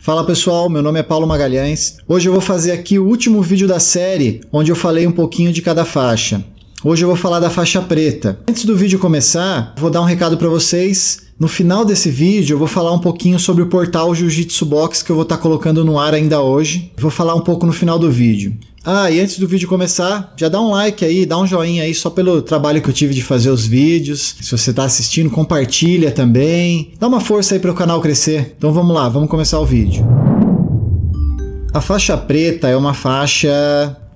Fala pessoal, meu nome é Paulo Magalhães. Hoje eu vou fazer aqui o último vídeo da série onde eu falei um pouquinho de cada faixa. Hoje eu vou falar da faixa preta. Antes do vídeo começar, vou dar um recado para vocês. No final desse vídeo, eu vou falar um pouquinho sobre o portal Jiu-Jitsu Box que eu vou estar tá colocando no ar ainda hoje. Vou falar um pouco no final do vídeo. Ah, e antes do vídeo começar, já dá um like aí, dá um joinha aí só pelo trabalho que eu tive de fazer os vídeos. Se você está assistindo, compartilha também. Dá uma força aí para o canal crescer. Então vamos lá, vamos começar o vídeo. A faixa preta é uma faixa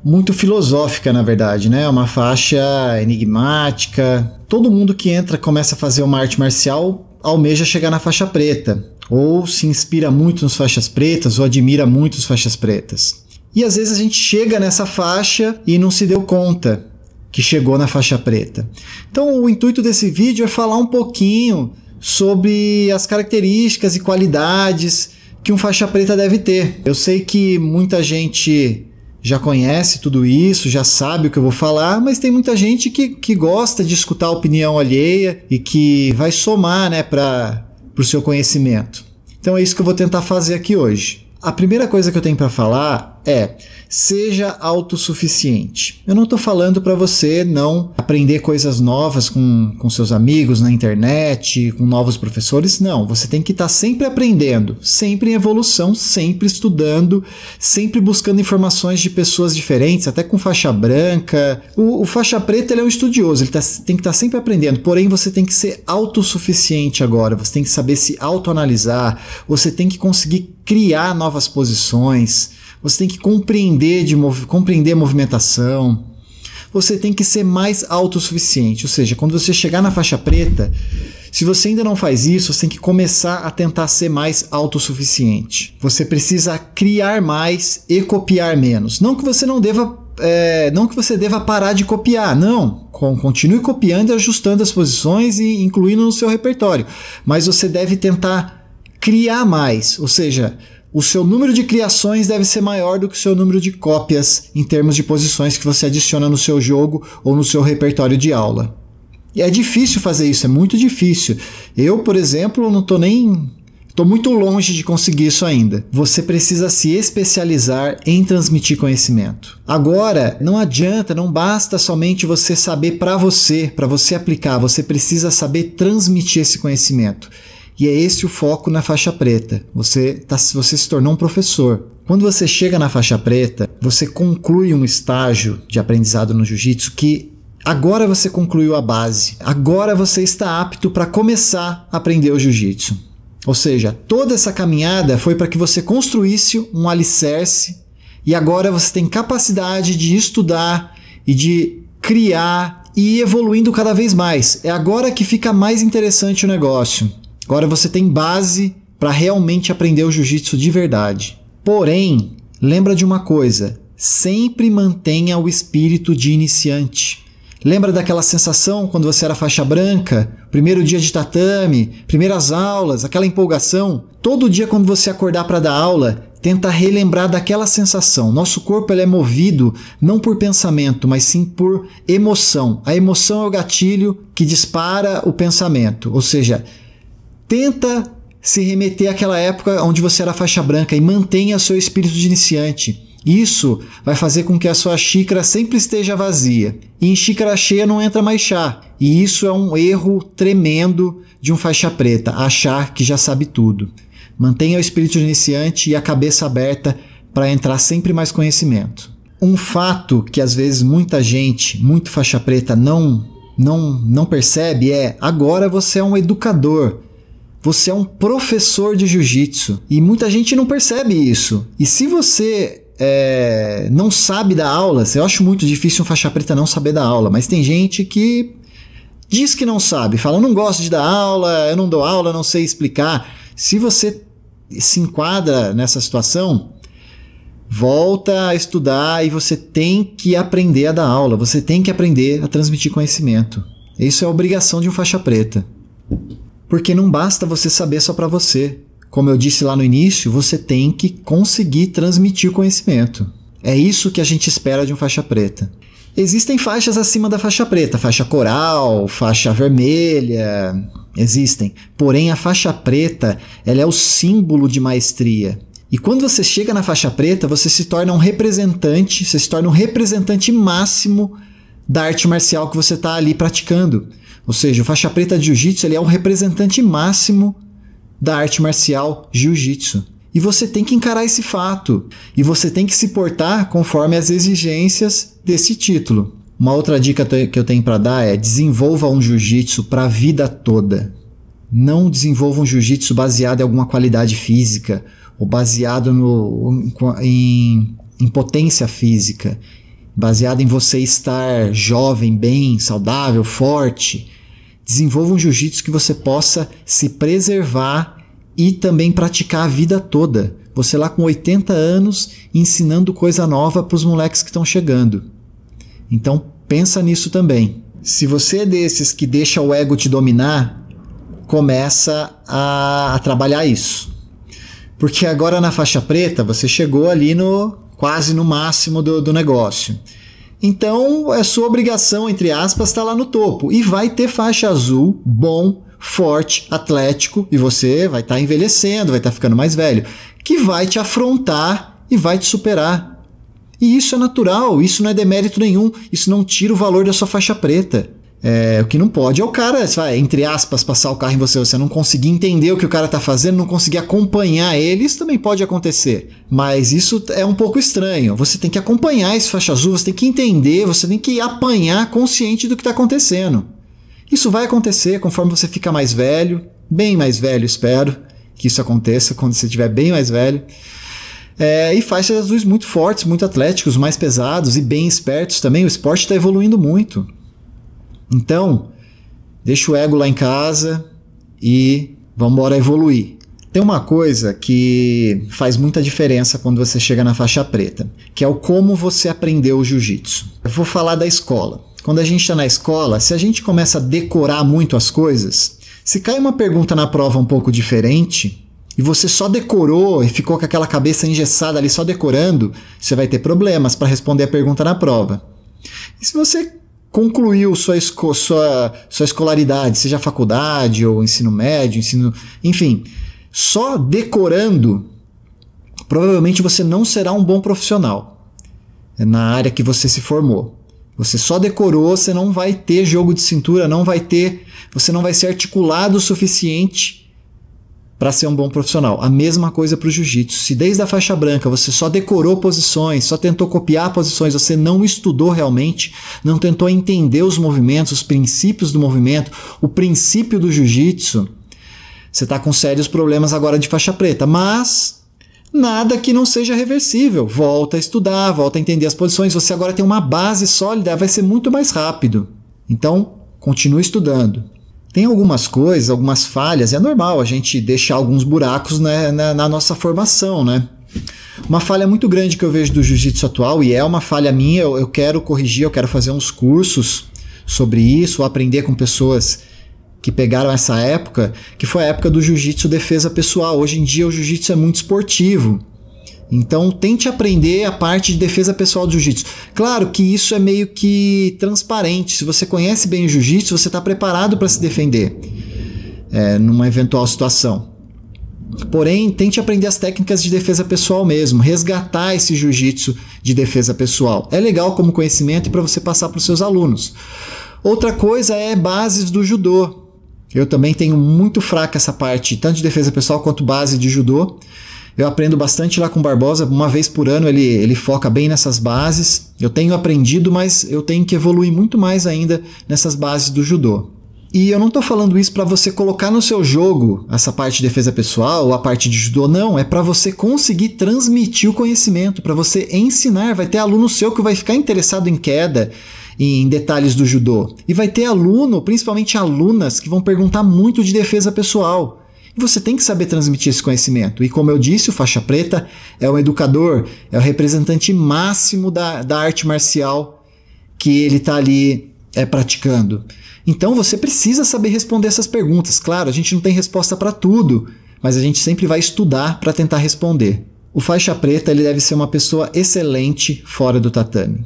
muito filosófica, na verdade, né? É uma faixa enigmática. Todo mundo que entra começa a fazer uma arte marcial almeja chegar na faixa preta, ou se inspira muito nas faixas pretas, ou admira muito as faixas pretas. E às vezes a gente chega nessa faixa e não se deu conta que chegou na faixa preta. Então, o intuito desse vídeo é falar um pouquinho sobre as características e qualidades que um faixa preta deve ter. Eu sei que muita gente já conhece tudo isso, já sabe o que eu vou falar, mas tem muita gente que, que gosta de escutar a opinião alheia e que vai somar né, para o seu conhecimento. Então é isso que eu vou tentar fazer aqui hoje. A primeira coisa que eu tenho para falar é seja autossuficiente. Eu não estou falando para você não aprender coisas novas com, com seus amigos na internet, com novos professores, não. Você tem que estar tá sempre aprendendo, sempre em evolução, sempre estudando, sempre buscando informações de pessoas diferentes, até com faixa branca. O, o faixa preta ele é um estudioso, ele tá, tem que estar tá sempre aprendendo, porém você tem que ser autossuficiente agora, você tem que saber se autoanalisar, você tem que conseguir criar novas posições você tem que compreender, de mov compreender movimentação. Você tem que ser mais autossuficiente. Ou seja, quando você chegar na faixa preta, se você ainda não faz isso, você tem que começar a tentar ser mais autossuficiente. Você precisa criar mais e copiar menos. Não que você não deva é, não que você deva parar de copiar, não. continue copiando e ajustando as posições e incluindo no seu repertório. Mas você deve tentar criar mais, ou seja, o seu número de criações deve ser maior do que o seu número de cópias em termos de posições que você adiciona no seu jogo ou no seu repertório de aula. E é difícil fazer isso, é muito difícil. Eu, por exemplo, não estou nem. Estou muito longe de conseguir isso ainda. Você precisa se especializar em transmitir conhecimento. Agora, não adianta, não basta somente você saber para você, para você aplicar. Você precisa saber transmitir esse conhecimento. E é esse o foco na faixa preta. Você, tá, você se tornou um professor. Quando você chega na faixa preta, você conclui um estágio de aprendizado no jiu-jitsu que agora você concluiu a base. Agora você está apto para começar a aprender o jiu-jitsu. Ou seja, toda essa caminhada foi para que você construísse um alicerce e agora você tem capacidade de estudar e de criar e ir evoluindo cada vez mais. É agora que fica mais interessante o negócio. Agora você tem base para realmente aprender o jiu-jitsu de verdade. Porém, lembra de uma coisa: sempre mantenha o espírito de iniciante. Lembra daquela sensação quando você era faixa branca, primeiro dia de tatame, primeiras aulas, aquela empolgação? Todo dia quando você acordar para dar aula, tenta relembrar daquela sensação. Nosso corpo é movido não por pensamento, mas sim por emoção. A emoção é o gatilho que dispara o pensamento, ou seja, Tenta se remeter àquela época onde você era faixa branca e mantenha seu espírito de iniciante. Isso vai fazer com que a sua xícara sempre esteja vazia. E em xícara cheia não entra mais chá. E isso é um erro tremendo de um faixa preta, achar que já sabe tudo. Mantenha o espírito de iniciante e a cabeça aberta para entrar sempre mais conhecimento. Um fato que às vezes muita gente, muito faixa preta, não, não, não percebe é agora você é um educador. Você é um professor de jiu-jitsu e muita gente não percebe isso. E se você é, não sabe da aula, eu acho muito difícil um faixa preta não saber da aula, mas tem gente que diz que não sabe, fala, eu não gosto de dar aula, eu não dou aula, não sei explicar. Se você se enquadra nessa situação, volta a estudar e você tem que aprender a dar aula, você tem que aprender a transmitir conhecimento. Isso é obrigação de um faixa preta. Porque não basta você saber só para você. Como eu disse lá no início, você tem que conseguir transmitir o conhecimento. É isso que a gente espera de um faixa preta. Existem faixas acima da faixa preta, faixa coral, faixa vermelha, existem. Porém, a faixa preta, ela é o símbolo de maestria. E quando você chega na faixa preta, você se torna um representante, você se torna um representante máximo da arte marcial que você está ali praticando. Ou seja, o faixa preta de jiu-jitsu é o representante máximo da arte marcial jiu-jitsu. E você tem que encarar esse fato. E você tem que se portar conforme as exigências desse título. Uma outra dica que eu tenho para dar é desenvolva um jiu-jitsu para a vida toda. Não desenvolva um jiu-jitsu baseado em alguma qualidade física ou baseado no, em, em potência física baseada em você estar jovem, bem, saudável, forte. Desenvolva um jiu-jitsu que você possa se preservar e também praticar a vida toda. Você lá com 80 anos ensinando coisa nova para os moleques que estão chegando. Então pensa nisso também. Se você é desses que deixa o ego te dominar, começa a, a trabalhar isso. Porque agora na faixa preta você chegou ali no quase no máximo do, do negócio. Então, é sua obrigação, entre aspas, estar tá lá no topo. E vai ter faixa azul, bom, forte, atlético, e você vai estar tá envelhecendo, vai estar tá ficando mais velho, que vai te afrontar e vai te superar. E isso é natural, isso não é demérito nenhum, isso não tira o valor da sua faixa preta. É, o que não pode é o cara, entre aspas, passar o carro em você, você não conseguir entender o que o cara tá fazendo, não conseguir acompanhar ele, isso também pode acontecer. Mas isso é um pouco estranho. Você tem que acompanhar esse faixa azul, você tem que entender, você tem que apanhar consciente do que tá acontecendo. Isso vai acontecer conforme você fica mais velho, bem mais velho, espero que isso aconteça quando você estiver bem mais velho. É, e faixas azuis muito fortes, muito atléticos, mais pesados e bem espertos também. O esporte está evoluindo muito. Então, deixa o ego lá em casa e vamos embora evoluir. Tem uma coisa que faz muita diferença quando você chega na faixa preta, que é o como você aprendeu o jiu-jitsu. Eu vou falar da escola. Quando a gente está na escola, se a gente começa a decorar muito as coisas, se cai uma pergunta na prova um pouco diferente e você só decorou e ficou com aquela cabeça engessada ali só decorando, você vai ter problemas para responder a pergunta na prova. E se você concluiu sua, esco, sua, sua escolaridade, seja faculdade ou ensino médio, ensino. Enfim, só decorando, provavelmente você não será um bom profissional né, na área que você se formou. Você só decorou, você não vai ter jogo de cintura, não vai ter, você não vai ser articulado o suficiente para ser um bom profissional. A mesma coisa para o jiu-jitsu. Se desde a faixa branca você só decorou posições, só tentou copiar posições, você não estudou realmente, não tentou entender os movimentos, os princípios do movimento, o princípio do jiu-jitsu, você está com sérios problemas agora de faixa preta. Mas nada que não seja reversível. Volta a estudar, volta a entender as posições. Você agora tem uma base sólida, vai ser muito mais rápido. Então, continue estudando. Tem algumas coisas, algumas falhas, é normal a gente deixar alguns buracos né, na, na, nossa formação, né? Uma falha muito grande que eu vejo do jiu-jitsu atual, e é uma falha minha, eu, eu quero corrigir, eu quero fazer uns cursos sobre isso, aprender com pessoas que pegaram essa época, que foi a época do jiu-jitsu defesa pessoal. Hoje em dia o jiu-jitsu é muito esportivo. Então tente aprender a parte de defesa pessoal do jiu-jitsu. Claro que isso é meio que transparente. Se você conhece bem o jiu-jitsu, você está preparado para se defender é, numa eventual situação. Porém, tente aprender as técnicas de defesa pessoal mesmo, resgatar esse jiu-jitsu de defesa pessoal. É legal como conhecimento para você passar para os seus alunos. Outra coisa é bases do judô. Eu também tenho muito fraca essa parte, tanto de defesa pessoal quanto base de judô. Eu aprendo bastante lá com o Barbosa, uma vez por ano ele, ele foca bem nessas bases. Eu tenho aprendido, mas eu tenho que evoluir muito mais ainda nessas bases do judô. E eu não estou falando isso para você colocar no seu jogo essa parte de defesa pessoal ou a parte de judô, não. É para você conseguir transmitir o conhecimento, para você ensinar. Vai ter aluno seu que vai ficar interessado em queda, em detalhes do judô. E vai ter aluno, principalmente alunas, que vão perguntar muito de defesa pessoal. E você tem que saber transmitir esse conhecimento. E como eu disse, o faixa preta é um educador, é o representante máximo da, da arte marcial que ele está ali é, praticando. Então você precisa saber responder essas perguntas. Claro, a gente não tem resposta para tudo, mas a gente sempre vai estudar para tentar responder. O faixa preta ele deve ser uma pessoa excelente fora do tatame.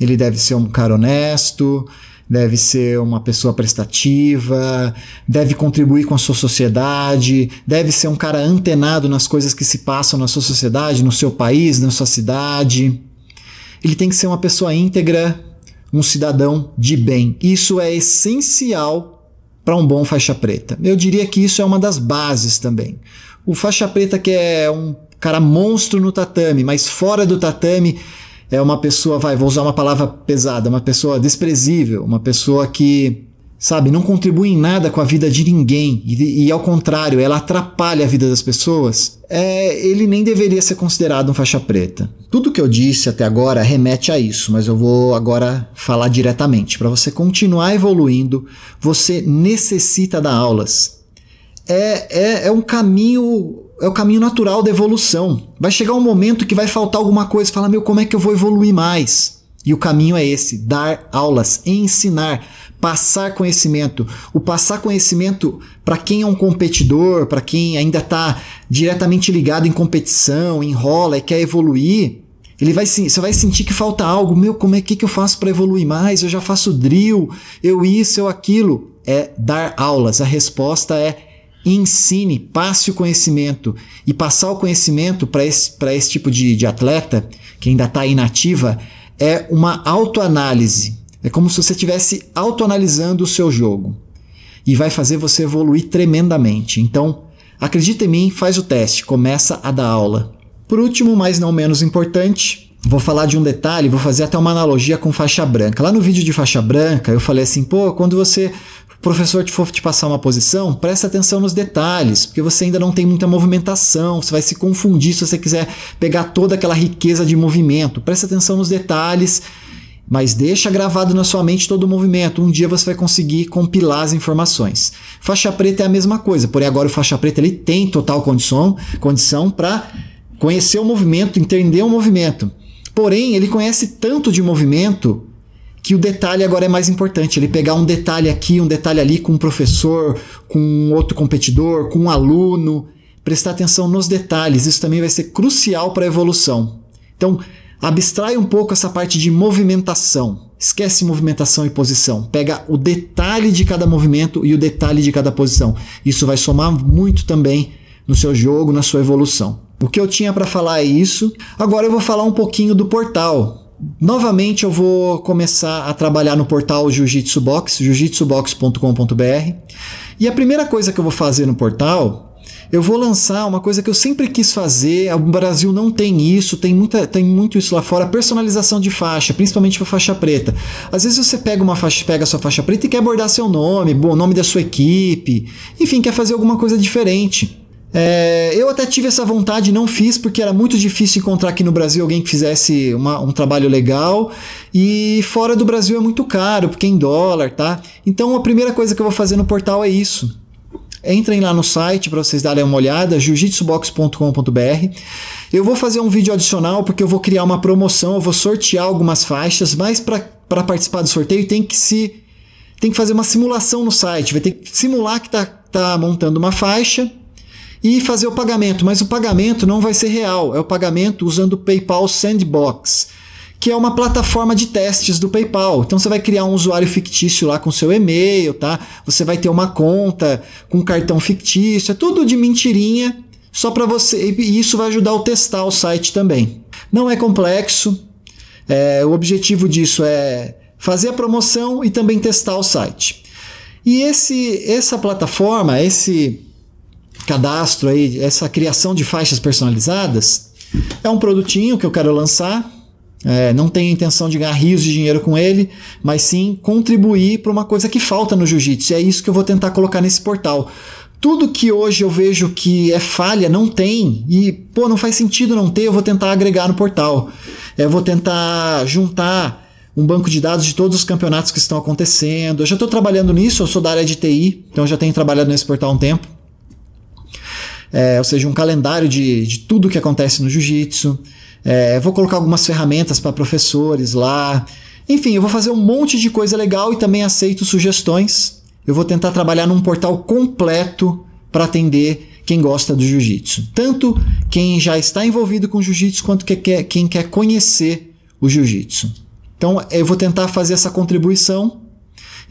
Ele deve ser um cara honesto, deve ser uma pessoa prestativa, deve contribuir com a sua sociedade, deve ser um cara antenado nas coisas que se passam na sua sociedade, no seu país, na sua cidade. Ele tem que ser uma pessoa íntegra, um cidadão de bem. Isso é essencial para um bom faixa preta. Eu diria que isso é uma das bases também. O faixa preta que é um cara monstro no tatame, mas fora do tatame é uma pessoa, vai, vou usar uma palavra pesada, uma pessoa desprezível, uma pessoa que, sabe, não contribui em nada com a vida de ninguém e, e ao contrário, ela atrapalha a vida das pessoas, é, ele nem deveria ser considerado um faixa preta. Tudo que eu disse até agora remete a isso, mas eu vou agora falar diretamente. Para você continuar evoluindo, você necessita dar aulas. É, é, é um caminho é o caminho natural da evolução. Vai chegar um momento que vai faltar alguma coisa, fala, meu, como é que eu vou evoluir mais? E o caminho é esse: dar aulas, ensinar, passar conhecimento. O passar conhecimento para quem é um competidor, para quem ainda está diretamente ligado em competição, enrola e quer evoluir, ele vai você vai sentir que falta algo. Meu, como é que, que eu faço para evoluir mais? Eu já faço drill, eu isso, eu aquilo. É dar aulas. A resposta é ensine, passe o conhecimento. E passar o conhecimento para esse, esse tipo de, de atleta, que ainda está inativa, é uma autoanálise. É como se você estivesse autoanalisando o seu jogo. E vai fazer você evoluir tremendamente. Então, acredita em mim, faz o teste, começa a dar aula. Por último, mas não menos importante, vou falar de um detalhe, vou fazer até uma analogia com faixa branca. Lá no vídeo de faixa branca, eu falei assim, pô, quando você professor te for te passar uma posição, presta atenção nos detalhes, porque você ainda não tem muita movimentação, você vai se confundir se você quiser pegar toda aquela riqueza de movimento. Presta atenção nos detalhes, mas deixa gravado na sua mente todo o movimento. Um dia você vai conseguir compilar as informações. Faixa preta é a mesma coisa, porém agora o faixa preta ele tem total condição, condição para conhecer o movimento, entender o movimento. Porém, ele conhece tanto de movimento que o detalhe agora é mais importante. Ele pegar um detalhe aqui, um detalhe ali com um professor, com outro competidor, com um aluno. Prestar atenção nos detalhes, isso também vai ser crucial para a evolução. Então, abstrai um pouco essa parte de movimentação. Esquece movimentação e posição. Pega o detalhe de cada movimento e o detalhe de cada posição. Isso vai somar muito também no seu jogo, na sua evolução. O que eu tinha para falar é isso. Agora eu vou falar um pouquinho do portal. Novamente eu vou começar a trabalhar no portal Jiu-Jitsu Box, jiu-jitsubox.com.br. E a primeira coisa que eu vou fazer no portal, eu vou lançar uma coisa que eu sempre quis fazer, é, o Brasil não tem isso, tem, muita, tem muito isso lá fora, personalização de faixa, principalmente para faixa preta. Às vezes você pega uma faixa, pega a sua faixa preta e quer abordar seu nome, o nome da sua equipe, enfim, quer fazer alguma coisa diferente. É, eu até tive essa vontade, não fiz, porque era muito difícil encontrar aqui no Brasil alguém que fizesse uma, um trabalho legal. E fora do Brasil é muito caro, porque é em dólar, tá? Então a primeira coisa que eu vou fazer no portal é isso. Entrem lá no site para vocês darem uma olhada, jujitsubox.com.br. Eu vou fazer um vídeo adicional porque eu vou criar uma promoção, eu vou sortear algumas faixas, mas para participar do sorteio tem que se tem que fazer uma simulação no site, vai ter que simular que tá, tá montando uma faixa e fazer o pagamento, mas o pagamento não vai ser real, é o pagamento usando o PayPal Sandbox, que é uma plataforma de testes do PayPal. Então você vai criar um usuário fictício lá com seu e-mail, tá? Você vai ter uma conta com um cartão fictício, é tudo de mentirinha, só para você, e isso vai ajudar a testar o site também. Não é complexo. É, o objetivo disso é fazer a promoção e também testar o site. E esse, essa plataforma, esse cadastro aí, essa criação de faixas personalizadas, é um produtinho que eu quero lançar. É, não tenho intenção de ganhar rios de dinheiro com ele, mas sim contribuir para uma coisa que falta no jiu-jitsu. é isso que eu vou tentar colocar nesse portal. Tudo que hoje eu vejo que é falha, não tem, e pô, não faz sentido não ter, eu vou tentar agregar no portal. Eu é, vou tentar juntar um banco de dados de todos os campeonatos que estão acontecendo. Eu já estou trabalhando nisso, eu sou da área de TI, então já tenho trabalhado nesse portal há um tempo é, ou seja, um calendário de, de tudo que acontece no jiu-jitsu. É, vou colocar algumas ferramentas para professores lá. Enfim, eu vou fazer um monte de coisa legal e também aceito sugestões. Eu vou tentar trabalhar num portal completo para atender quem gosta do jiu-jitsu. Tanto quem já está envolvido com jiu-jitsu quanto que quer, quem quer conhecer o jiu-jitsu. Então, eu vou tentar fazer essa contribuição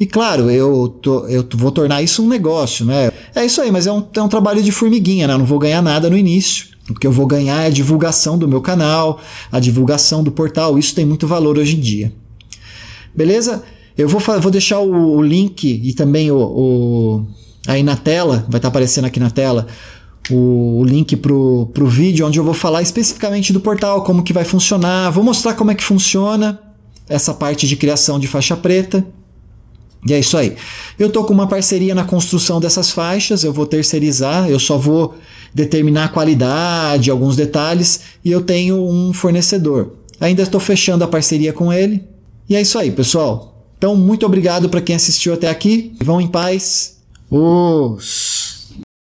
e claro, eu, tô, eu vou tornar isso um negócio, né? É isso aí, mas é um, é um trabalho de formiguinha, né? Eu não vou ganhar nada no início. O que eu vou ganhar é a divulgação do meu canal, a divulgação do portal. Isso tem muito valor hoje em dia. Beleza? Eu vou, vou deixar o, o link e também o, o, aí na tela, vai estar tá aparecendo aqui na tela, o, o link para o vídeo onde eu vou falar especificamente do portal, como que vai funcionar, vou mostrar como é que funciona essa parte de criação de faixa preta. E é isso aí. Eu estou com uma parceria na construção dessas faixas, eu vou terceirizar, eu só vou determinar a qualidade, alguns detalhes, e eu tenho um fornecedor. Ainda estou fechando a parceria com ele. E é isso aí, pessoal. Então, muito obrigado para quem assistiu até aqui. Vão em paz. Os.